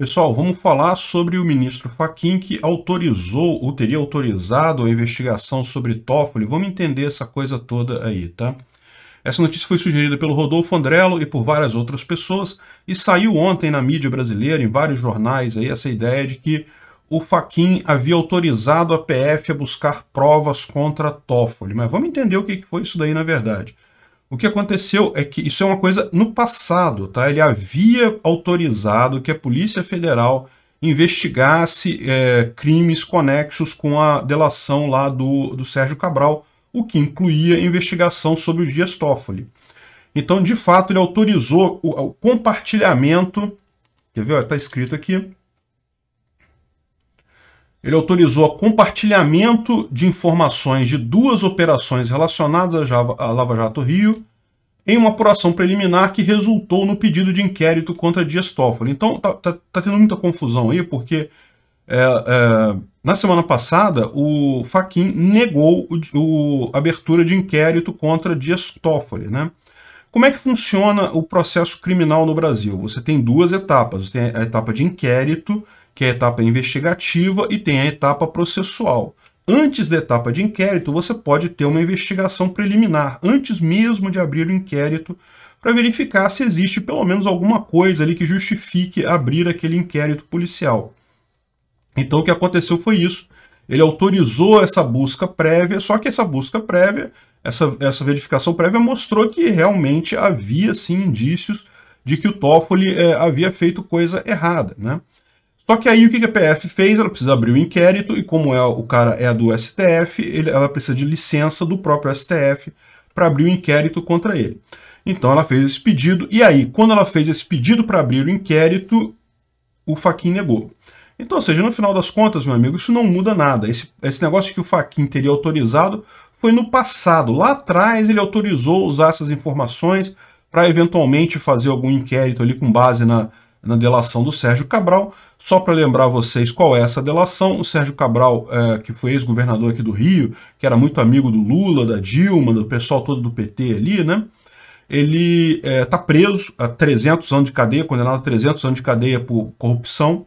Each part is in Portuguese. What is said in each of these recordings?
Pessoal, vamos falar sobre o ministro Faquim que autorizou ou teria autorizado a investigação sobre Toffoli. Vamos entender essa coisa toda aí, tá? Essa notícia foi sugerida pelo Rodolfo Andrello e por várias outras pessoas e saiu ontem na mídia brasileira, em vários jornais aí essa ideia de que o Faquin havia autorizado a PF a buscar provas contra Toffoli. Mas vamos entender o que foi isso daí na verdade. O que aconteceu é que isso é uma coisa no passado, tá? Ele havia autorizado que a Polícia Federal investigasse é, crimes conexos com a delação lá do, do Sérgio Cabral, o que incluía investigação sobre o Dias Toffoli. Então, de fato, ele autorizou o, o compartilhamento, quer ver? Está escrito aqui, ele autorizou o compartilhamento de informações de duas operações relacionadas à Lava Jato Rio em uma apuração preliminar que resultou no pedido de inquérito contra Dias Toffoli. Então, tá, tá, tá tendo muita confusão aí, porque é, é, na semana passada o Faquin negou o, a abertura de inquérito contra Dias Toffoli, né? Como é que funciona o processo criminal no Brasil? Você tem duas etapas. Você tem a etapa de inquérito, que é a etapa investigativa, e tem a etapa processual. Antes da etapa de inquérito, você pode ter uma investigação preliminar, antes mesmo de abrir o inquérito, para verificar se existe pelo menos alguma coisa ali que justifique abrir aquele inquérito policial. Então o que aconteceu foi isso. Ele autorizou essa busca prévia, só que essa busca prévia, essa, essa verificação prévia mostrou que realmente havia sim indícios de que o Toffoli eh, havia feito coisa errada, né? Só que aí o que a PF fez? Ela precisa abrir o inquérito e como é, o cara é do STF, ele, ela precisa de licença do próprio STF para abrir o inquérito contra ele. Então ela fez esse pedido e aí, quando ela fez esse pedido para abrir o inquérito, o Faquin negou. Então, ou seja, no final das contas, meu amigo, isso não muda nada. Esse, esse negócio que o Faquin teria autorizado foi no passado. Lá atrás ele autorizou usar essas informações para eventualmente fazer algum inquérito ali com base na, na delação do Sérgio Cabral. Só para lembrar vocês qual é essa delação, o Sérgio Cabral, é, que foi ex-governador aqui do Rio, que era muito amigo do Lula, da Dilma, do pessoal todo do PT ali, né? Ele está é, tá preso a 300 anos de cadeia, condenado a 300 anos de cadeia por corrupção,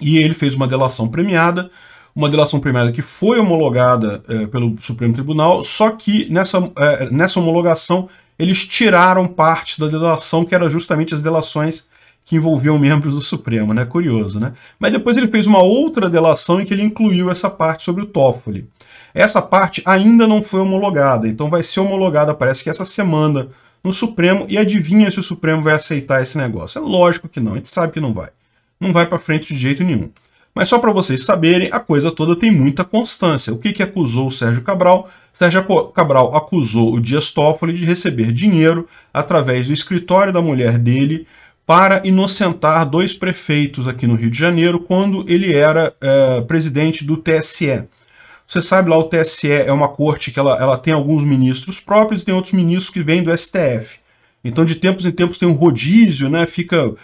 e ele fez uma delação premiada, uma delação premiada que foi homologada é, pelo Supremo Tribunal, só que nessa, é, nessa homologação eles tiraram parte da delação, que era justamente as delações que envolviam membros do Supremo, né? Curioso, né? Mas depois ele fez uma outra delação em que ele incluiu essa parte sobre o Toffoli. Essa parte ainda não foi homologada, então vai ser homologada, parece que essa semana, no Supremo, e adivinha se o Supremo vai aceitar esse negócio. É lógico que não, a gente sabe que não vai. Não vai para frente de jeito nenhum. Mas só para vocês saberem, a coisa toda tem muita constância. O que, que acusou o Sérgio Cabral? Sérgio Cabral acusou o Dias Toffoli de receber dinheiro através do escritório da mulher dele para inocentar dois prefeitos aqui no Rio de Janeiro quando ele era é, presidente do TSE. Você sabe lá, o TSE é uma corte que ela, ela tem alguns ministros próprios e tem outros ministros que vêm do STF. Então, de tempos em tempos tem um rodízio, né? Fica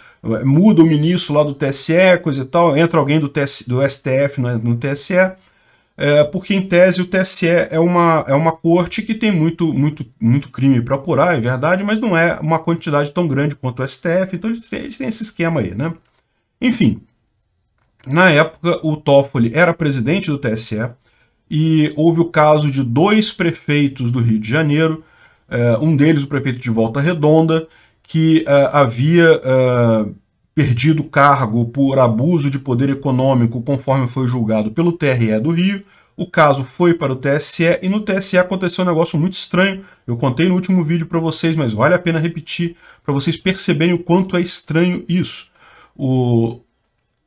muda o ministro lá do TSE, coisa e tal, entra alguém do, do STF né, no, no TSE é, porque em tese o TSE é uma, é uma corte que tem muito, muito, muito crime para apurar, é verdade, mas não é uma quantidade tão grande quanto o STF, então eles têm, eles têm esse esquema aí, né? Enfim, na época o Toffoli era presidente do TSE e houve o caso de dois prefeitos do Rio de Janeiro, é, um deles o prefeito de Volta Redonda, que é, havia é, perdido cargo por abuso de poder econômico, conforme foi julgado pelo TRE do Rio. O caso foi para o TSE e no TSE aconteceu um negócio muito estranho. Eu contei no último vídeo para vocês, mas vale a pena repetir para vocês perceberem o quanto é estranho isso. O...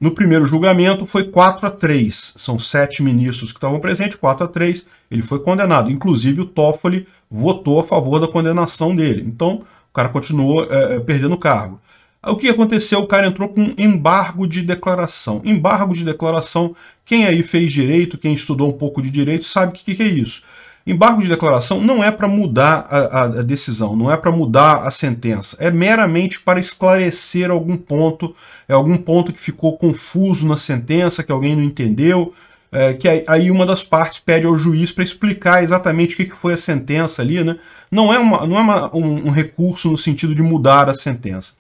No primeiro julgamento foi 4 a 3. São sete ministros que estavam presentes, 4 a 3. Ele foi condenado. Inclusive o Toffoli votou a favor da condenação dele. Então o cara continuou é, perdendo o cargo. O que aconteceu? O cara entrou com embargo de declaração. Embargo de declaração, quem aí fez direito, quem estudou um pouco de direito, sabe o que, que é isso. Embargo de declaração não é para mudar a, a, decisão, não é para mudar a sentença. É meramente para esclarecer algum ponto, é algum ponto que ficou confuso na sentença, que alguém não entendeu, é, que aí uma das partes pede ao juiz para explicar exatamente o que, que, foi a sentença ali. Né? Não é, uma, não é uma, um, um recurso no sentido de mudar a sentença.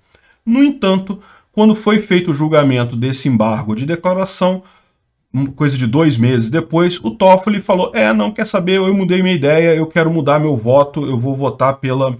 No entanto, quando foi feito o julgamento desse embargo de declaração, coisa de dois meses depois, o Toffoli falou: É, não quer saber, eu mudei minha ideia, eu quero mudar meu voto, eu vou votar pela,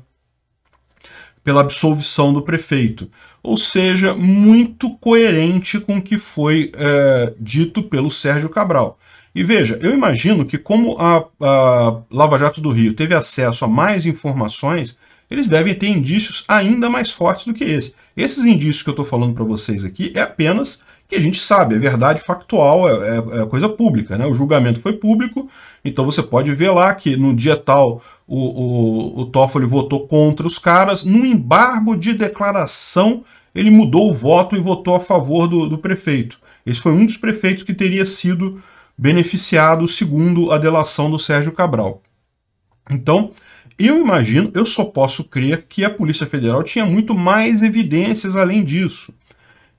pela absolvição do prefeito. Ou seja, muito coerente com o que foi é, dito pelo Sérgio Cabral. E veja, eu imagino que, como a, a Lava Jato do Rio teve acesso a mais informações, eles devem ter indícios ainda mais fortes do que esse. Esses indícios que eu estou falando para vocês aqui é apenas que a gente sabe, é verdade factual, é, é, é, coisa pública, né? O julgamento foi público, então você pode ver lá que no dia tal o, o, o Toffoli votou contra os caras, num embargo de declaração ele mudou o voto e votou a favor do, do prefeito. Esse foi um dos prefeitos que teria sido beneficiado segundo a delação do Sérgio Cabral. Então, eu imagino, eu só posso crer que a Polícia Federal tinha muito mais evidências além disso.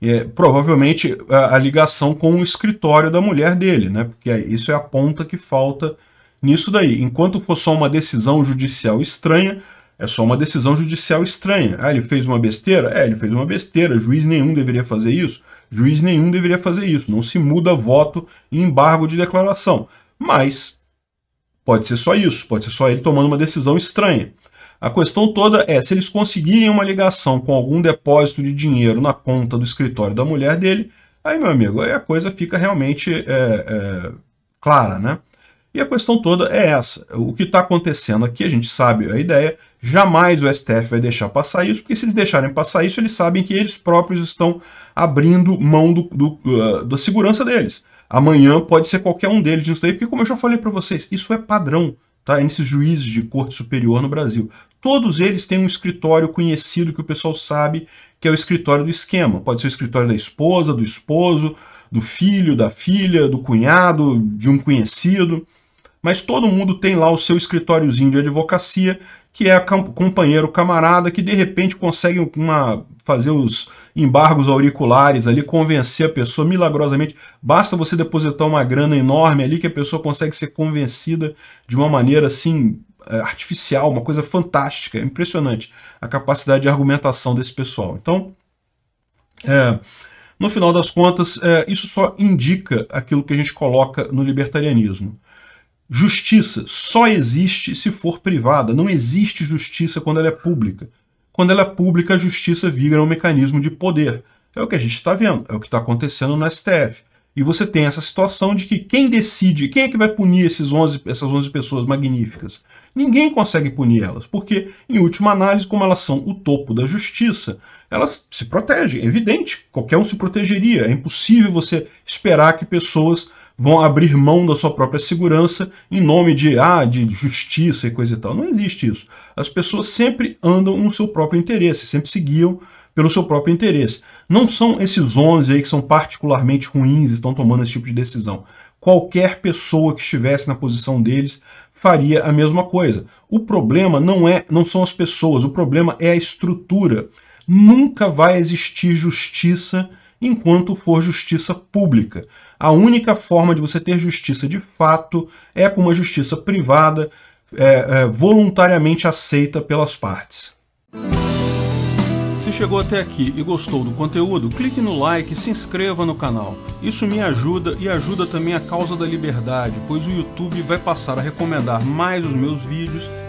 É, provavelmente a, a, ligação com o escritório da mulher dele, né? Porque é, isso é a ponta que falta nisso daí. Enquanto for só uma decisão judicial estranha, é só uma decisão judicial estranha. Ah, ele fez uma besteira? É, ele fez uma besteira. Juiz nenhum deveria fazer isso. Juiz nenhum deveria fazer isso. Não se muda voto e embargo de declaração. Mas Pode ser só isso, pode ser só ele tomando uma decisão estranha. A questão toda é se eles conseguirem uma ligação com algum depósito de dinheiro na conta do escritório da mulher dele, aí, meu amigo, aí a coisa fica realmente é, é, clara, né? E a questão toda é essa. O que está acontecendo aqui, a gente sabe a ideia, jamais o STF vai deixar passar isso, porque se eles deixarem passar isso, eles sabem que eles próprios estão abrindo mão do, do, ah, da segurança deles. Amanhã pode ser qualquer um deles nisso daí, porque como eu já falei para vocês, isso é padrão, tá? Nesses juízes de corte superior no Brasil. Todos eles têm um escritório conhecido que o pessoal sabe que é o escritório do esquema. Pode ser o escritório da esposa, do esposo, do filho, da filha, do cunhado, de um conhecido mas todo mundo tem lá o seu escritóriozinho de advocacia, que é companheiro, camarada, que de repente consegue uma, fazer os embargos auriculares ali, convencer a pessoa milagrosamente. Basta você depositar uma grana enorme ali que a pessoa consegue ser convencida de uma maneira assim é, artificial, uma coisa fantástica, é impressionante a capacidade de argumentação desse pessoal. Então, é, no final das contas, é, isso só indica aquilo que a gente coloca no libertarianismo. Justiça só existe se for privada. Não existe justiça quando ela é pública. Quando ela é pública, a justiça vira é um mecanismo de poder. É o que a gente está vendo, é o que está acontecendo no STF. E você tem essa situação de que quem decide, quem é que vai punir esses 11, essas 11 pessoas magníficas? Ninguém consegue punir elas, porque, em última análise, como elas são o topo da justiça, elas se protegem, é evidente. Qualquer um se protegeria. É impossível você esperar que pessoas vão abrir mão da sua própria segurança em nome de, ah, de justiça e coisa e tal. Não existe isso. As pessoas sempre andam no seu próprio interesse, sempre se guiam pelo seu próprio interesse. Não são esses 11 aí que são particularmente ruins e estão tomando esse tipo de decisão. Qualquer pessoa que estivesse na posição deles faria a mesma coisa. O problema não é, não são as pessoas, o problema é a estrutura. Nunca vai existir justiça enquanto for justiça pública. A única forma de você ter justiça de fato é com uma justiça privada, é, é, voluntariamente aceita pelas partes. Se chegou até aqui e gostou do conteúdo, clique no like e se inscreva no canal. Isso me ajuda e ajuda também a causa da liberdade, pois o YouTube vai passar a recomendar mais os meus vídeos